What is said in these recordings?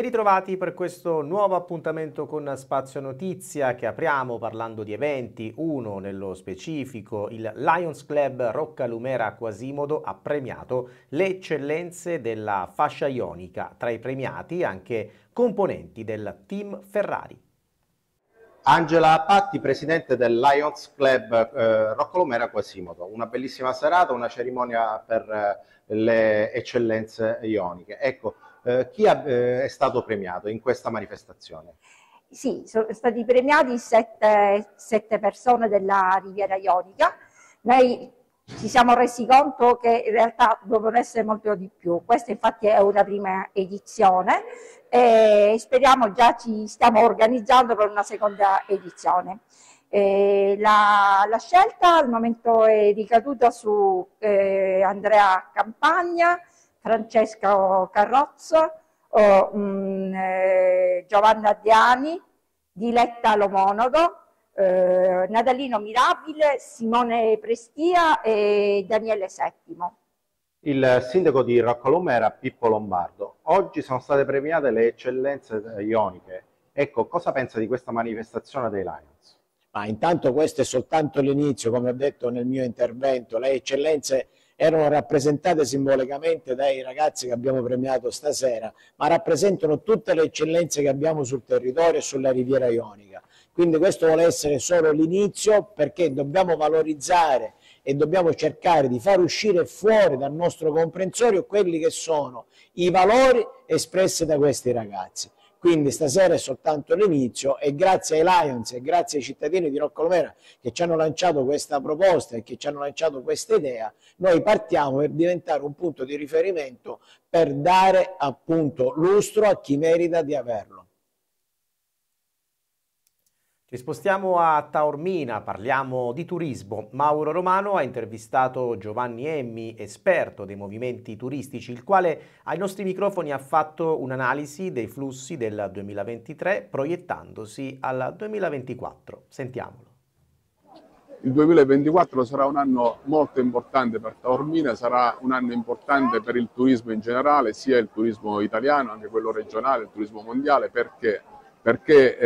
Ben ritrovati per questo nuovo appuntamento con Spazio Notizia che apriamo parlando di eventi, uno nello specifico, il Lions Club Rocca Lumera Quasimodo ha premiato le eccellenze della fascia ionica, tra i premiati anche componenti del team Ferrari. Angela Patti, presidente del Lions Club eh, Roccolomera Quasimodo. Una bellissima serata, una cerimonia per eh, le eccellenze ioniche. Ecco, eh, chi ha, eh, è stato premiato in questa manifestazione? Sì, sono stati premiati sette, sette persone della Riviera Ionica. Noi ci siamo resi conto che in realtà dovrebbero essere molto di più. Questa infatti è una prima edizione e speriamo già ci stiamo organizzando per una seconda edizione. La, la, scelta al momento è ricaduta su eh, Andrea Campagna, Francesco Carrozzo, o, mh, mm, eh, Giovanna Diani, Diletta Lomonogo, eh, Nadalino Mirabile, Simone Prestia e Daniele Settimo. Il sindaco di Roccolomma era Pippo Lombardo. Oggi sono state premiate le eccellenze eh, ioniche. Ecco, cosa pensa di questa manifestazione dei Lions? Ma intanto questo è soltanto l'inizio, come ho detto nel mio intervento, le eccellenze erano rappresentate simbolicamente dai ragazzi che abbiamo premiato stasera, ma rappresentano tutte le eccellenze che abbiamo sul territorio e sulla riviera ionica. Quindi questo vuole essere solo l'inizio perché dobbiamo valorizzare e dobbiamo cercare di far uscire fuori dal nostro comprensorio quelli che sono i valori espressi da questi ragazzi quindi stasera è soltanto l'inizio e grazie ai Lions e grazie ai cittadini di Roccolomera che ci hanno lanciato questa proposta e che ci hanno lanciato questa idea, noi partiamo per diventare un punto di riferimento per dare appunto lustro a chi merita di averlo. Ci spostiamo a Taormina, parliamo di turismo. Mauro Romano ha intervistato Giovanni Emmi, esperto dei movimenti turistici, il quale ai nostri microfoni ha fatto un'analisi dei flussi del 2023 proiettandosi al 2024. Sentiamolo. Il 2024 sarà un anno molto importante per Taormina, sarà un anno importante per il turismo in generale, sia il turismo italiano, anche quello regionale, il turismo mondiale, perché perché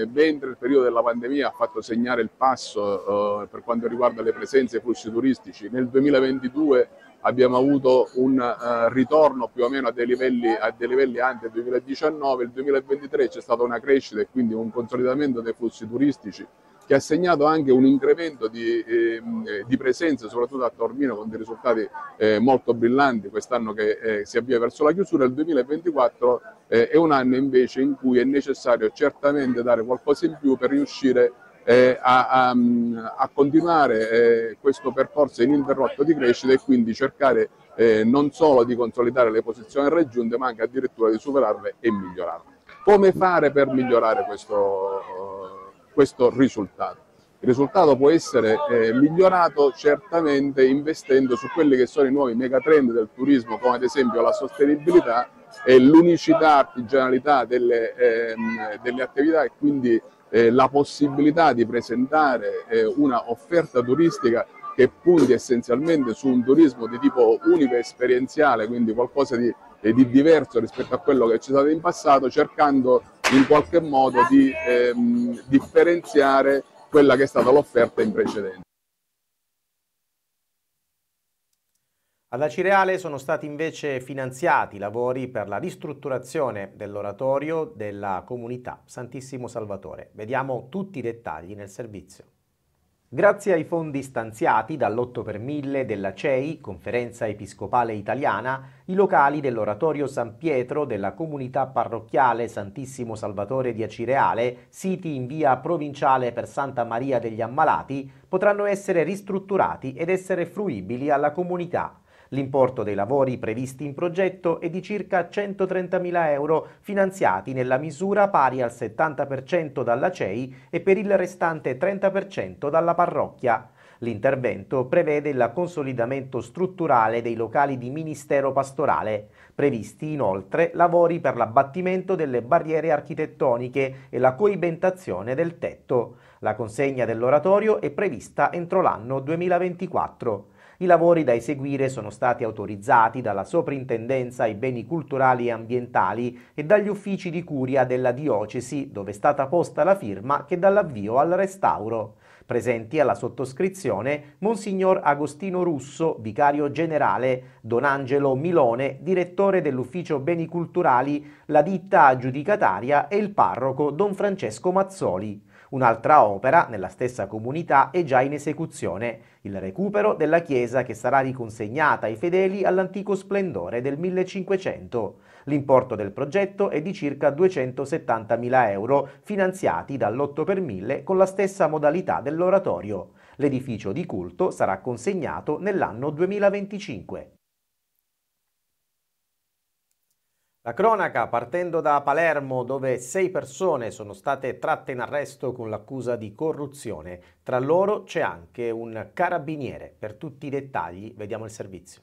eh, mentre il periodo della pandemia ha fatto segnare il passo eh, per quanto riguarda le presenze e i flussi turistici, nel 2022 abbiamo avuto un eh, ritorno più o meno a dei livelli, a dei livelli ante 2019, il 2023 c'è stata una crescita e quindi un consolidamento dei flussi turistici che ha segnato anche un incremento di, ehm, eh, di presenze, soprattutto a Tormino, con dei risultati eh, molto brillanti quest'anno che eh, si avvia verso la chiusura. Il 2024 eh, è un anno invece in cui è necessario certamente dare qualcosa in più per riuscire eh, a, a, a, continuare eh, questo percorso ininterrotto di crescita e quindi cercare eh, non solo di consolidare le posizioni raggiunte ma anche addirittura di superarle e migliorarle. Come fare per migliorare questo? questo risultato. Il risultato può essere eh, migliorato certamente investendo su quelli che sono i nuovi megatrend del turismo, come ad esempio la sostenibilità e l'unicità, artigianalità delle, ehm, delle attività e quindi eh, la possibilità di presentare eh, una offerta turistica che punti essenzialmente su un turismo di tipo unico e esperienziale, quindi qualcosa di, eh, di diverso rispetto a quello che c'è stato in passato, cercando in qualche modo di ehm, differenziare quella che è stata l'offerta in precedenza. Alla Cireale sono stati invece finanziati lavori per la ristrutturazione dell'oratorio della comunità Santissimo Salvatore. Vediamo tutti i dettagli nel servizio. Grazie ai fondi stanziati dall'8 per 1000 della CEI, Conferenza Episcopale Italiana, i locali dell'Oratorio San Pietro della comunità parrocchiale Santissimo Salvatore di Acireale, siti in via provinciale per Santa Maria degli Ammalati, potranno essere ristrutturati ed essere fruibili alla comunità. L'importo dei lavori previsti in progetto è di circa 130.000 euro, finanziati nella misura pari al 70% dalla CEI e per il restante 30% dalla parrocchia. L'intervento prevede il consolidamento strutturale dei locali di Ministero Pastorale. Previsti inoltre lavori per l'abbattimento delle barriere architettoniche e la coibentazione del tetto. La consegna dell'oratorio è prevista entro l'anno 2024. I lavori da eseguire sono stati autorizzati dalla Soprintendenza ai beni culturali e ambientali e dagli uffici di curia della diocesi, dove è stata posta la firma che dall'avvio al restauro. Presenti alla sottoscrizione Monsignor Agostino Russo, vicario generale, Don Angelo Milone, direttore dell'ufficio beni culturali, la ditta aggiudicataria e il parroco Don Francesco Mazzoli. Un'altra opera, nella stessa comunità, è già in esecuzione, il recupero della chiesa che sarà riconsegnata ai fedeli all'antico splendore del 1500. L'importo del progetto è di circa 270.000 euro, finanziati dall'8 per 1000 con la stessa modalità dell'oratorio. L'edificio di culto sarà consegnato nell'anno 2025. La cronaca partendo da Palermo dove sei persone sono state tratte in arresto con l'accusa di corruzione. Tra loro c'è anche un carabiniere. Per tutti i dettagli vediamo il servizio.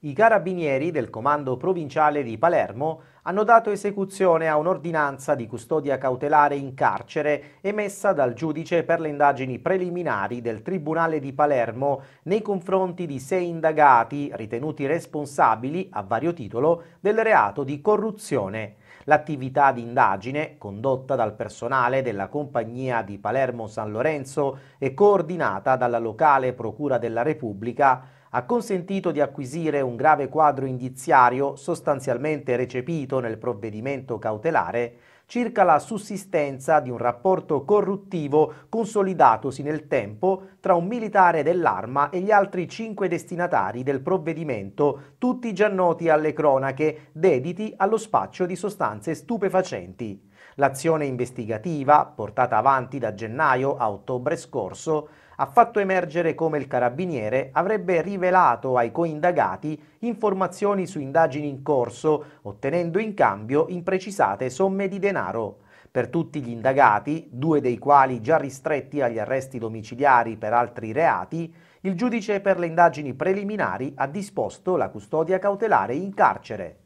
I carabinieri del comando provinciale di Palermo hanno dato esecuzione a un'ordinanza di custodia cautelare in carcere emessa dal giudice per le indagini preliminari del Tribunale di Palermo nei confronti di sei indagati ritenuti responsabili, a vario titolo, del reato di corruzione. L'attività di indagine, condotta dal personale della Compagnia di Palermo San Lorenzo e coordinata dalla locale Procura della Repubblica, ha consentito di acquisire un grave quadro indiziario sostanzialmente recepito nel provvedimento cautelare circa la sussistenza di un rapporto corruttivo consolidatosi nel tempo tra un militare dell'arma e gli altri cinque destinatari del provvedimento, tutti già noti alle cronache, dediti allo spaccio di sostanze stupefacenti. L'azione investigativa, portata avanti da gennaio a ottobre scorso, ha fatto emergere come il carabiniere avrebbe rivelato ai coindagati informazioni su indagini in corso, ottenendo in cambio imprecisate somme di denaro. Per tutti gli indagati, due dei quali già ristretti agli arresti domiciliari per altri reati, il giudice per le indagini preliminari ha disposto la custodia cautelare in carcere.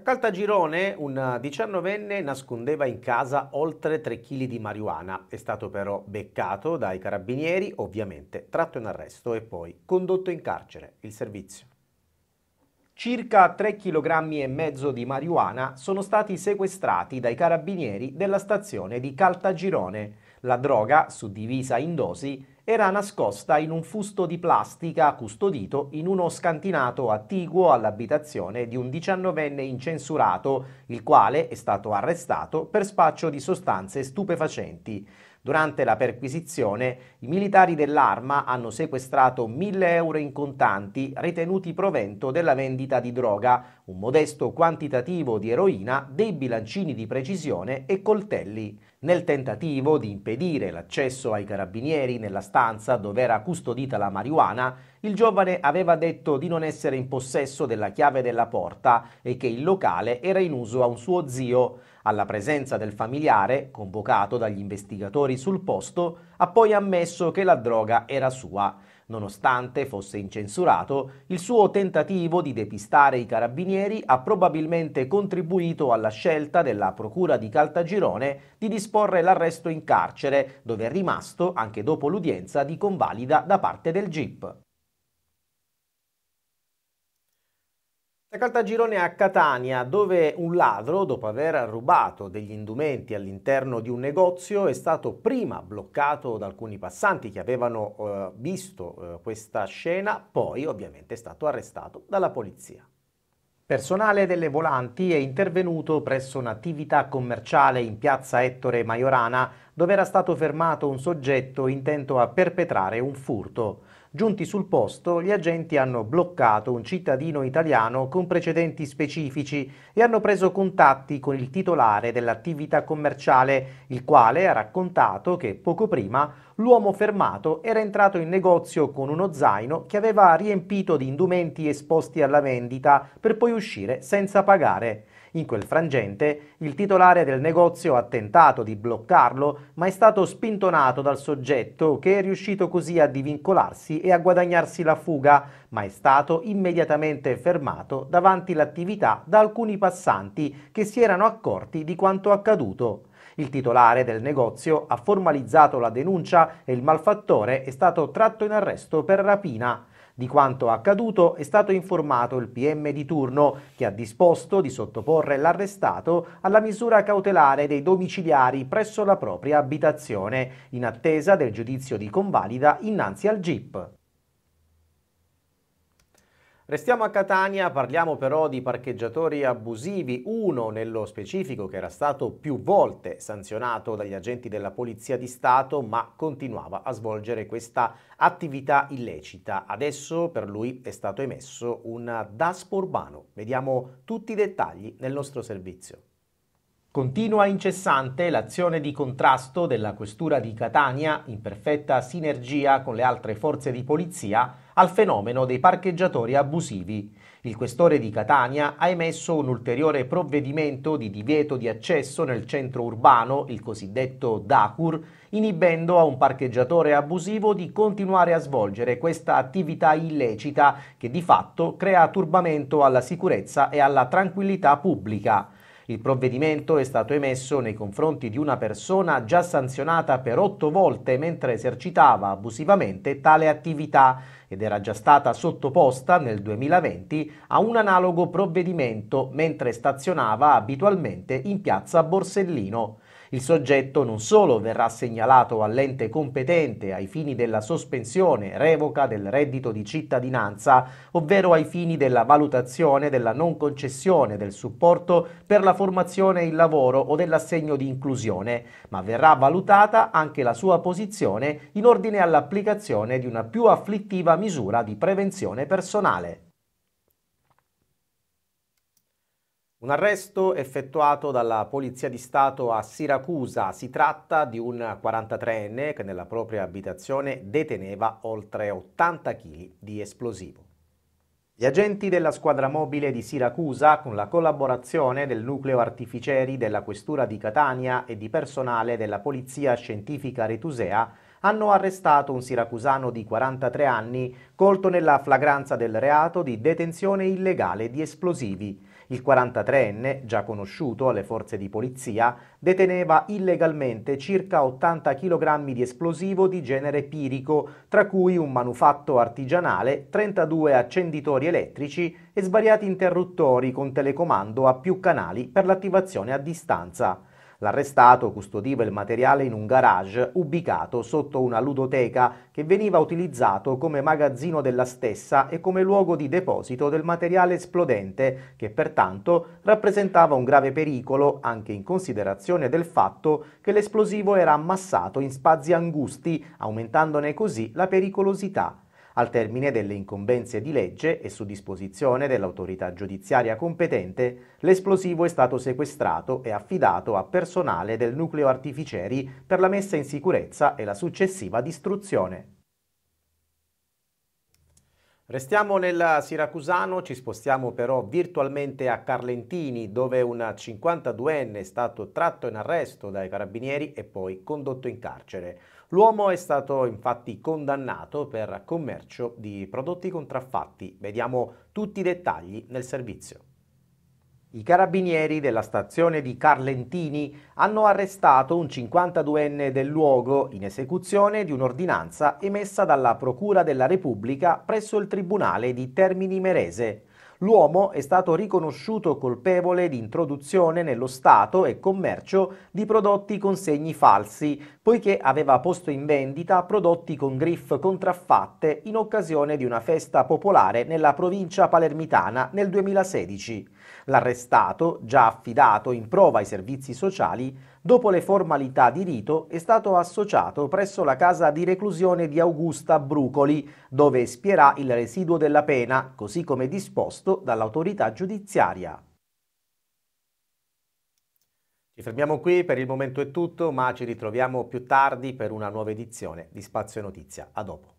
A Caltagirone un diciannovenne nascondeva in casa oltre 3 kg di marijuana. È stato però beccato dai carabinieri, ovviamente tratto in arresto e poi condotto in carcere. Il servizio. Circa 3,5 kg di marijuana sono stati sequestrati dai carabinieri della stazione di Caltagirone. La droga, suddivisa in dosi, era nascosta in un fusto di plastica custodito in uno scantinato attiguo all'abitazione di un diciannovenne incensurato, il quale è stato arrestato per spaccio di sostanze stupefacenti. Durante la perquisizione i militari dell'arma hanno sequestrato 1000 euro in contanti ritenuti provento della vendita di droga, un modesto quantitativo di eroina, dei bilancini di precisione e coltelli. Nel tentativo di impedire l'accesso ai carabinieri nella stanza dove era custodita la marijuana, il giovane aveva detto di non essere in possesso della chiave della porta e che il locale era in uso a un suo zio. Alla presenza del familiare, convocato dagli investigatori sul posto, ha poi ammesso che la droga era sua. Nonostante fosse incensurato, il suo tentativo di depistare i carabinieri ha probabilmente contribuito alla scelta della Procura di Caltagirone di disporre l'arresto in carcere, dove è rimasto anche dopo l'udienza di convalida da parte del GIP. La carta girone a Catania, dove un ladro, dopo aver rubato degli indumenti all'interno di un negozio, è stato prima bloccato da alcuni passanti che avevano eh, visto eh, questa scena, poi ovviamente è stato arrestato dalla polizia. Personale delle volanti è intervenuto presso un'attività commerciale in piazza Ettore Maiorana dove era stato fermato un soggetto intento a perpetrare un furto. Giunti sul posto, gli agenti hanno bloccato un cittadino italiano con precedenti specifici e hanno preso contatti con il titolare dell'attività commerciale, il quale ha raccontato che poco prima l'uomo fermato era entrato in negozio con uno zaino che aveva riempito di indumenti esposti alla vendita per poi uscire senza pagare. In quel frangente il titolare del negozio ha tentato di bloccarlo, ma è stato spintonato dal soggetto che è riuscito così a divincolarsi e a guadagnarsi la fuga, ma è stato immediatamente fermato davanti l'attività da alcuni passanti che si erano accorti di quanto accaduto. Il titolare del negozio ha formalizzato la denuncia e il malfattore è stato tratto in arresto per rapina. Di quanto accaduto è stato informato il PM di turno che ha disposto di sottoporre l'arrestato alla misura cautelare dei domiciliari presso la propria abitazione in attesa del giudizio di convalida innanzi al GIP. Restiamo a Catania, parliamo però di parcheggiatori abusivi, uno nello specifico che era stato più volte sanzionato dagli agenti della Polizia di Stato ma continuava a svolgere questa attività illecita. Adesso per lui è stato emesso un DASPO urbano. Vediamo tutti i dettagli nel nostro servizio. Continua incessante l'azione di contrasto della Questura di Catania, in perfetta sinergia con le altre forze di polizia, al fenomeno dei parcheggiatori abusivi. Il questore di Catania ha emesso un ulteriore provvedimento di divieto di accesso nel centro urbano, il cosiddetto DACUR, inibendo a un parcheggiatore abusivo di continuare a svolgere questa attività illecita che di fatto crea turbamento alla sicurezza e alla tranquillità pubblica. Il provvedimento è stato emesso nei confronti di una persona già sanzionata per otto volte mentre esercitava abusivamente tale attività ed era già stata sottoposta nel 2020 a un analogo provvedimento mentre stazionava abitualmente in piazza Borsellino. Il soggetto non solo verrà segnalato all'ente competente ai fini della sospensione revoca del reddito di cittadinanza, ovvero ai fini della valutazione della non concessione del supporto per la formazione e il lavoro o dell'assegno di inclusione, ma verrà valutata anche la sua posizione in ordine all'applicazione di una più afflittiva misura di prevenzione personale. Un arresto effettuato dalla Polizia di Stato a Siracusa. Si tratta di un 43enne che nella propria abitazione deteneva oltre 80 kg di esplosivo. Gli agenti della squadra mobile di Siracusa, con la collaborazione del nucleo artificieri della Questura di Catania e di personale della Polizia Scientifica Retusea, hanno arrestato un siracusano di 43 anni colto nella flagranza del reato di detenzione illegale di esplosivi il 43enne, già conosciuto alle forze di polizia, deteneva illegalmente circa 80 kg di esplosivo di genere pirico, tra cui un manufatto artigianale, 32 accenditori elettrici e svariati interruttori con telecomando a più canali per l'attivazione a distanza. L'arrestato custodiva il materiale in un garage ubicato sotto una ludoteca che veniva utilizzato come magazzino della stessa e come luogo di deposito del materiale esplodente, che pertanto rappresentava un grave pericolo anche in considerazione del fatto che l'esplosivo era ammassato in spazi angusti, aumentandone così la pericolosità al termine delle incombenze di legge e su disposizione dell'autorità giudiziaria competente, l'esplosivo è stato sequestrato e affidato a personale del nucleo artificieri per la messa in sicurezza e la successiva distruzione. Restiamo nel Siracusano, ci spostiamo però virtualmente a Carlentini dove un 52enne è stato tratto in arresto dai carabinieri e poi condotto in carcere. L'uomo è stato infatti condannato per commercio di prodotti contraffatti. Vediamo tutti i dettagli nel servizio. I carabinieri della stazione di Carlentini hanno arrestato un 52enne del luogo in esecuzione di un'ordinanza emessa dalla Procura della Repubblica presso il Tribunale di Termini Merese l'uomo è stato riconosciuto colpevole di introduzione nello Stato e commercio di prodotti con segni falsi, poiché aveva posto in vendita prodotti con griff contraffatte in occasione di una festa popolare nella provincia palermitana nel 2016. L'arrestato, già affidato in prova ai servizi sociali, dopo le formalità di rito, è stato associato presso la casa di reclusione di Augusta Brucoli, dove spierà il residuo della pena, così come disposto dall'autorità giudiziaria. Ci fermiamo qui, per il momento è tutto, ma ci ritroviamo più tardi per una nuova edizione di Spazio Notizia. A dopo.